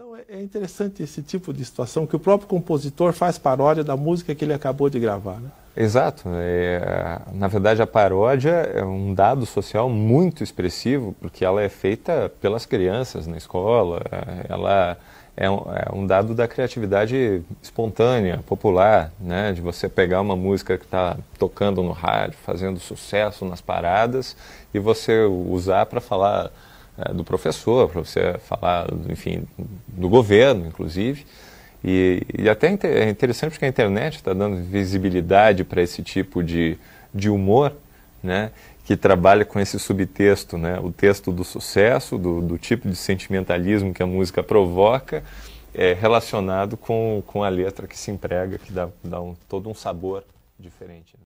Então é, é interessante esse tipo de situação que o próprio compositor faz paródia da música que ele acabou de gravar. Né? Exato. É, na verdade, a paródia é um dado social muito expressivo, porque ela é feita pelas crianças na escola, ela é um, é um dado da criatividade espontânea, popular, né? de você pegar uma música que está tocando no rádio, fazendo sucesso nas paradas, e você usar para falar é, do professor, para você falar, enfim, do governo, inclusive. E, e até é, é interessante porque a internet está dando visibilidade para esse tipo de, de humor, né, que trabalha com esse subtexto, né, o texto do sucesso, do, do tipo de sentimentalismo que a música provoca, é, relacionado com, com a letra que se emprega, que dá, dá um, todo um sabor diferente. Né.